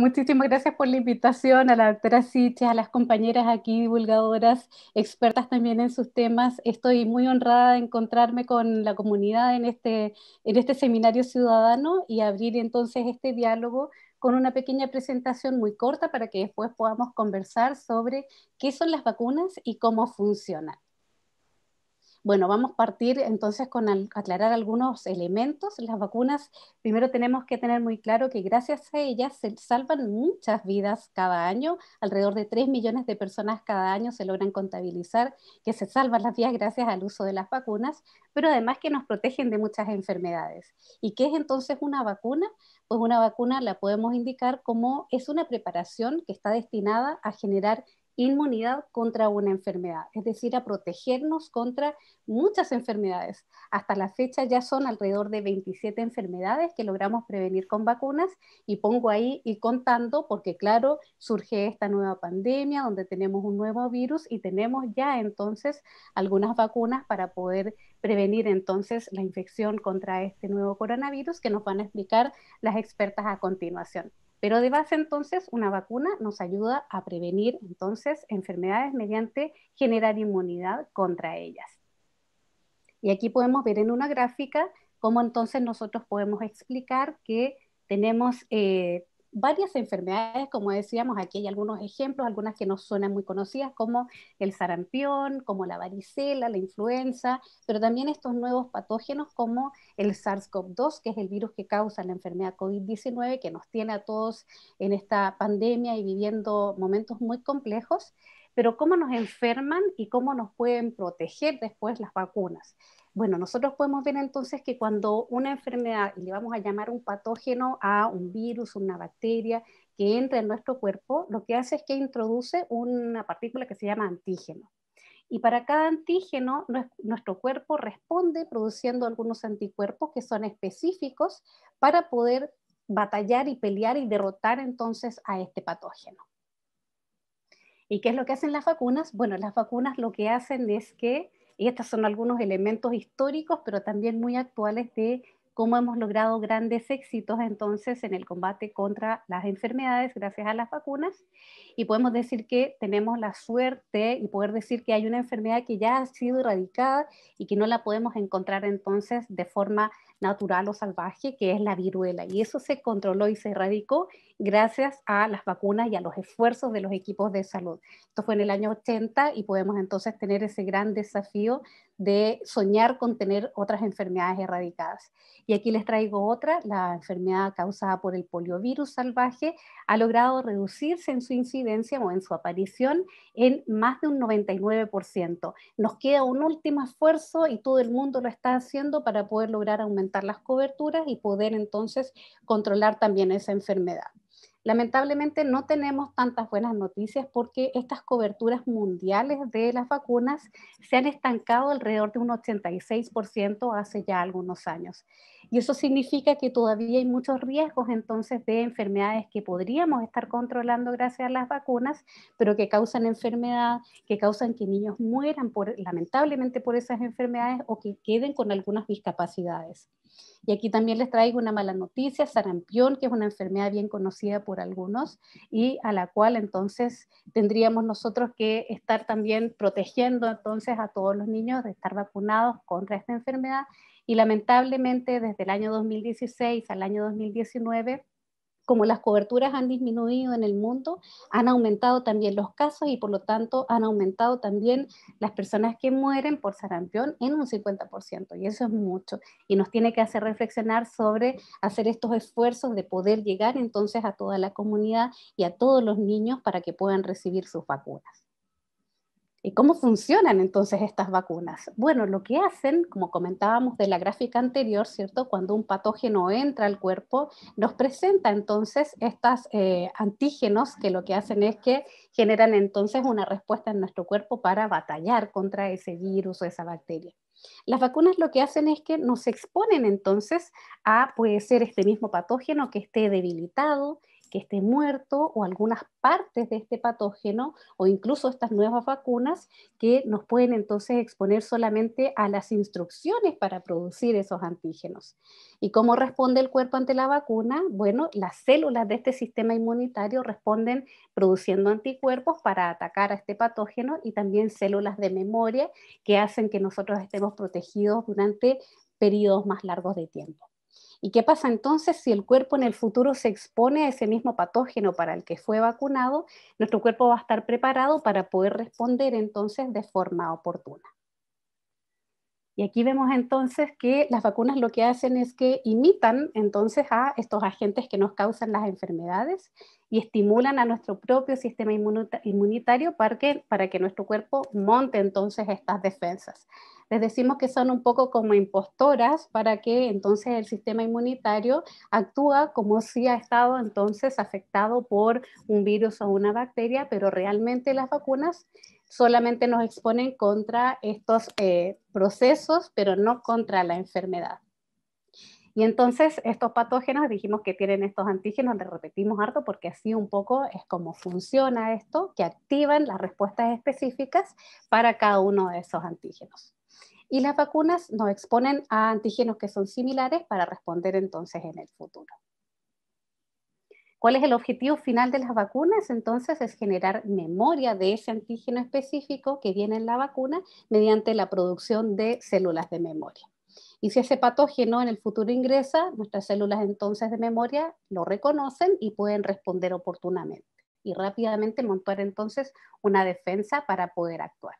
Muchísimas gracias por la invitación a la doctora Sitia, a las compañeras aquí divulgadoras, expertas también en sus temas. Estoy muy honrada de encontrarme con la comunidad en este, en este seminario ciudadano y abrir entonces este diálogo con una pequeña presentación muy corta para que después podamos conversar sobre qué son las vacunas y cómo funcionan. Bueno, vamos a partir entonces con aclarar algunos elementos. Las vacunas, primero tenemos que tener muy claro que gracias a ellas se salvan muchas vidas cada año. Alrededor de 3 millones de personas cada año se logran contabilizar que se salvan las vidas gracias al uso de las vacunas, pero además que nos protegen de muchas enfermedades. ¿Y qué es entonces una vacuna? Pues una vacuna la podemos indicar como es una preparación que está destinada a generar inmunidad contra una enfermedad, es decir, a protegernos contra muchas enfermedades. Hasta la fecha ya son alrededor de 27 enfermedades que logramos prevenir con vacunas y pongo ahí y contando porque claro, surge esta nueva pandemia donde tenemos un nuevo virus y tenemos ya entonces algunas vacunas para poder prevenir entonces la infección contra este nuevo coronavirus que nos van a explicar las expertas a continuación. Pero de base entonces una vacuna nos ayuda a prevenir entonces enfermedades mediante generar inmunidad contra ellas. Y aquí podemos ver en una gráfica cómo entonces nosotros podemos explicar que tenemos eh, varias enfermedades, como decíamos, aquí hay algunos ejemplos, algunas que nos suenan muy conocidas, como el sarampión, como la varicela, la influenza, pero también estos nuevos patógenos como el SARS-CoV-2, que es el virus que causa la enfermedad COVID-19, que nos tiene a todos en esta pandemia y viviendo momentos muy complejos pero cómo nos enferman y cómo nos pueden proteger después las vacunas. Bueno, nosotros podemos ver entonces que cuando una enfermedad, le vamos a llamar un patógeno a un virus, una bacteria, que entra en nuestro cuerpo, lo que hace es que introduce una partícula que se llama antígeno. Y para cada antígeno, nuestro cuerpo responde produciendo algunos anticuerpos que son específicos para poder batallar y pelear y derrotar entonces a este patógeno. ¿Y qué es lo que hacen las vacunas? Bueno, las vacunas lo que hacen es que, y estos son algunos elementos históricos, pero también muy actuales de cómo hemos logrado grandes éxitos entonces en el combate contra las enfermedades gracias a las vacunas. Y podemos decir que tenemos la suerte y poder decir que hay una enfermedad que ya ha sido erradicada y que no la podemos encontrar entonces de forma natural o salvaje, que es la viruela. Y eso se controló y se erradicó gracias a las vacunas y a los esfuerzos de los equipos de salud. Esto fue en el año 80 y podemos entonces tener ese gran desafío de soñar con tener otras enfermedades erradicadas. Y aquí les traigo otra, la enfermedad causada por el poliovirus salvaje ha logrado reducirse en su incidencia o en su aparición en más de un 99%. Nos queda un último esfuerzo y todo el mundo lo está haciendo para poder lograr aumentar las coberturas y poder entonces controlar también esa enfermedad. Lamentablemente no tenemos tantas buenas noticias porque estas coberturas mundiales de las vacunas se han estancado alrededor de un 86% hace ya algunos años. Y eso significa que todavía hay muchos riesgos entonces de enfermedades que podríamos estar controlando gracias a las vacunas, pero que causan enfermedad, que causan que niños mueran por, lamentablemente por esas enfermedades o que queden con algunas discapacidades. Y aquí también les traigo una mala noticia, sarampión, que es una enfermedad bien conocida por algunos y a la cual entonces tendríamos nosotros que estar también protegiendo entonces a todos los niños de estar vacunados contra esta enfermedad y lamentablemente desde el año 2016 al año 2019 como las coberturas han disminuido en el mundo, han aumentado también los casos y por lo tanto han aumentado también las personas que mueren por sarampión en un 50%. Y eso es mucho. Y nos tiene que hacer reflexionar sobre hacer estos esfuerzos de poder llegar entonces a toda la comunidad y a todos los niños para que puedan recibir sus vacunas. ¿Y cómo funcionan entonces estas vacunas? Bueno, lo que hacen, como comentábamos de la gráfica anterior, ¿cierto? Cuando un patógeno entra al cuerpo, nos presenta entonces estos eh, antígenos que lo que hacen es que generan entonces una respuesta en nuestro cuerpo para batallar contra ese virus o esa bacteria. Las vacunas lo que hacen es que nos exponen entonces a, puede ser este mismo patógeno que esté debilitado, que esté muerto o algunas partes de este patógeno o incluso estas nuevas vacunas que nos pueden entonces exponer solamente a las instrucciones para producir esos antígenos. ¿Y cómo responde el cuerpo ante la vacuna? Bueno, las células de este sistema inmunitario responden produciendo anticuerpos para atacar a este patógeno y también células de memoria que hacen que nosotros estemos protegidos durante periodos más largos de tiempo. ¿Y qué pasa entonces si el cuerpo en el futuro se expone a ese mismo patógeno para el que fue vacunado? Nuestro cuerpo va a estar preparado para poder responder entonces de forma oportuna. Y aquí vemos entonces que las vacunas lo que hacen es que imitan entonces a estos agentes que nos causan las enfermedades y estimulan a nuestro propio sistema inmunitario para que, nuestro cuerpo monte entonces estas defensas les decimos que son un poco como impostoras para que entonces el sistema inmunitario actúa como si ha estado entonces afectado por un virus o una bacteria, pero realmente las vacunas solamente nos exponen contra estos eh, procesos, pero no contra la enfermedad. Y entonces estos patógenos, dijimos que tienen estos antígenos, le repetimos harto porque así un poco es como funciona esto, que activan las respuestas específicas para cada uno de esos antígenos y las vacunas nos exponen a antígenos que son similares para responder entonces en el futuro. ¿Cuál es el objetivo final de las vacunas? Entonces es generar memoria de ese antígeno específico que viene en la vacuna mediante la producción de células de memoria. Y si ese patógeno en el futuro ingresa, nuestras células entonces de memoria lo reconocen y pueden responder oportunamente y rápidamente montar entonces una defensa para poder actuar.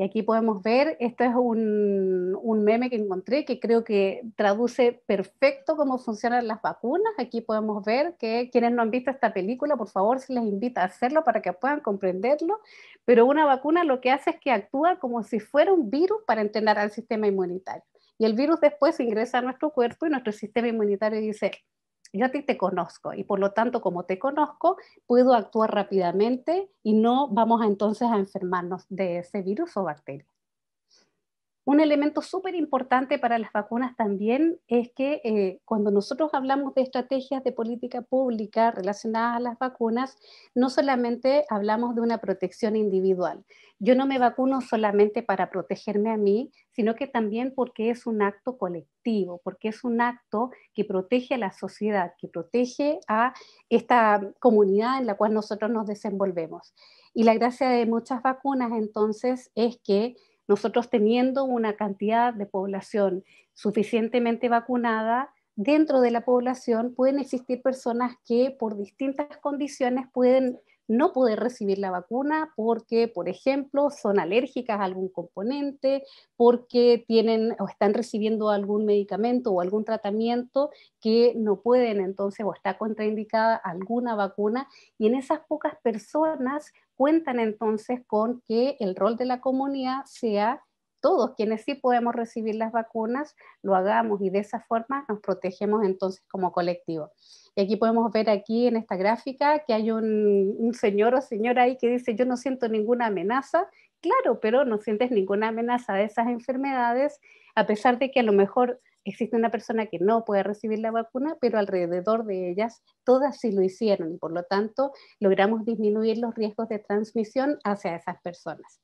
Y aquí podemos ver, esto es un, un, meme que encontré que creo que traduce perfecto cómo funcionan las vacunas. Aquí podemos ver que quienes no han visto esta película, por favor, se les invita a hacerlo para que puedan comprenderlo. Pero una vacuna lo que hace es que actúa como si fuera un virus para entrenar al sistema inmunitario. Y el virus después ingresa a nuestro cuerpo y nuestro sistema inmunitario dice, yo a ti te conozco y por lo tanto como te conozco puedo actuar rápidamente y no vamos entonces a enfermarnos de ese virus o bacteria. Un elemento súper importante para las vacunas también es que eh, cuando nosotros hablamos de estrategias de política pública relacionadas a las vacunas, no solamente hablamos de una protección individual. Yo no me vacuno solamente para protegerme a mí, sino que también porque es un acto colectivo, porque es un acto que protege a la sociedad, que protege a esta comunidad en la cual nosotros nos desenvolvemos. Y la gracia de muchas vacunas entonces es que nosotros teniendo una cantidad de población suficientemente vacunada, dentro de la población pueden existir personas que por distintas condiciones pueden no poder recibir la vacuna porque, por ejemplo, son alérgicas a algún componente, porque tienen o están recibiendo algún medicamento o algún tratamiento que no pueden entonces o está contraindicada alguna vacuna. Y en esas pocas personas cuentan entonces con que el rol de la comunidad sea todos quienes sí podemos recibir las vacunas lo hagamos y de esa forma nos protegemos entonces como colectivo. Y aquí podemos ver aquí en esta gráfica que hay un, señor o señora ahí que dice yo no siento ninguna amenaza. Claro, pero no sientes ninguna amenaza de esas enfermedades, a pesar de que a lo mejor existe una persona que no puede recibir la vacuna, pero alrededor de ellas todas sí lo hicieron y por lo tanto logramos disminuir los riesgos de transmisión hacia esas personas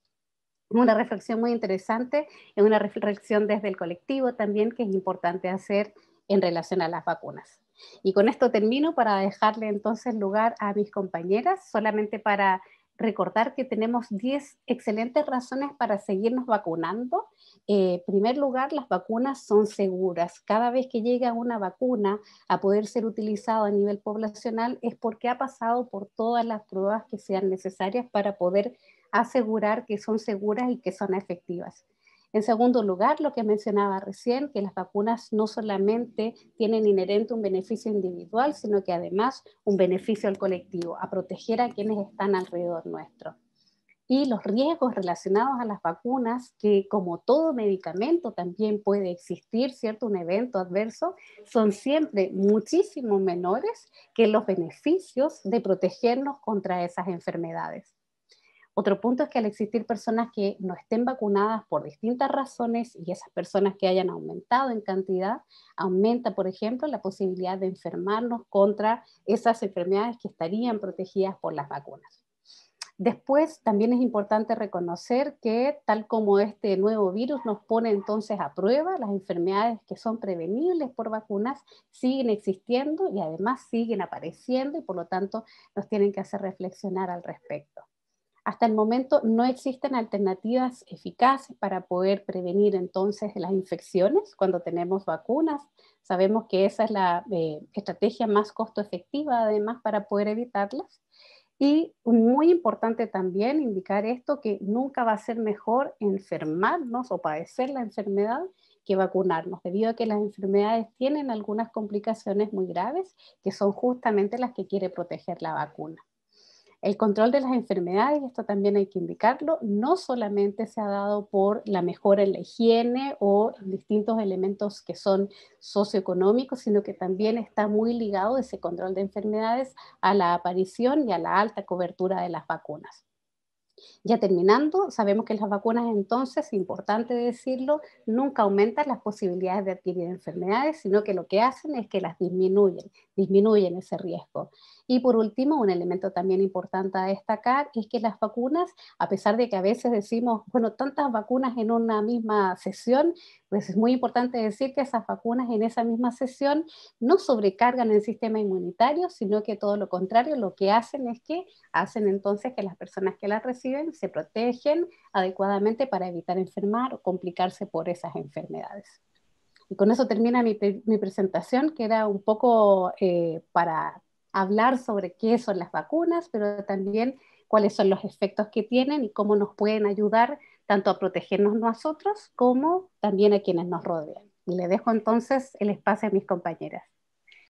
una reflexión muy interesante, es una reflexión desde el colectivo también que es importante hacer en relación a las vacunas. Y con esto termino para dejarle entonces lugar a mis compañeras, solamente para recordar que tenemos 10 excelentes razones para seguirnos vacunando. Eh, en primer lugar, las vacunas son seguras. Cada vez que llega una vacuna a poder ser utilizada a nivel poblacional es porque ha pasado por todas las pruebas que sean necesarias para poder asegurar que son seguras y que son efectivas. En segundo lugar, lo que mencionaba recién, que las vacunas no solamente tienen inherente un beneficio individual, sino que además un beneficio al colectivo, a proteger a quienes están alrededor nuestro. Y los riesgos relacionados a las vacunas, que como todo medicamento también puede existir, ¿cierto? Un evento adverso, son siempre muchísimo menores que los beneficios de protegernos contra esas enfermedades. Otro punto es que al existir personas que no estén vacunadas por distintas razones y esas personas que hayan aumentado en cantidad, aumenta, por ejemplo, la posibilidad de enfermarnos contra esas enfermedades que estarían protegidas por las vacunas. Después, también es importante reconocer que tal como este nuevo virus nos pone entonces a prueba, las enfermedades que son prevenibles por vacunas siguen existiendo y además siguen apareciendo y por lo tanto nos tienen que hacer reflexionar al respecto. Hasta el momento no existen alternativas eficaces para poder prevenir entonces las infecciones cuando tenemos vacunas. Sabemos que esa es la eh, estrategia más costo efectiva además para poder evitarlas. Y muy importante también indicar esto, que nunca va a ser mejor enfermarnos o padecer la enfermedad que vacunarnos, debido a que las enfermedades tienen algunas complicaciones muy graves, que son justamente las que quiere proteger la vacuna. El control de las enfermedades, y esto también hay que indicarlo, no solamente se ha dado por la mejora en la higiene o distintos elementos que son socioeconómicos, sino que también está muy ligado ese control de enfermedades a la aparición y a la alta cobertura de las vacunas. Ya terminando, sabemos que las vacunas entonces, importante decirlo, nunca aumentan las posibilidades de adquirir enfermedades, sino que lo que hacen es que las disminuyen, disminuyen ese riesgo. Y por último, un elemento también importante a destacar es que las vacunas, a pesar de que a veces decimos, bueno, tantas vacunas en una misma sesión, pues es muy importante decir que esas vacunas en esa misma sesión no sobrecargan el sistema inmunitario, sino que todo lo contrario, lo que hacen es que hacen entonces que las personas que las reciben se protegen adecuadamente para evitar enfermar o complicarse por esas enfermedades. Y con eso termina mi, presentación, que era un poco eh, para hablar sobre qué son las vacunas, pero también cuáles son los efectos que tienen y cómo nos pueden ayudar tanto a protegernos nosotros como también a quienes nos rodean. Y le dejo entonces el espacio a mis compañeras.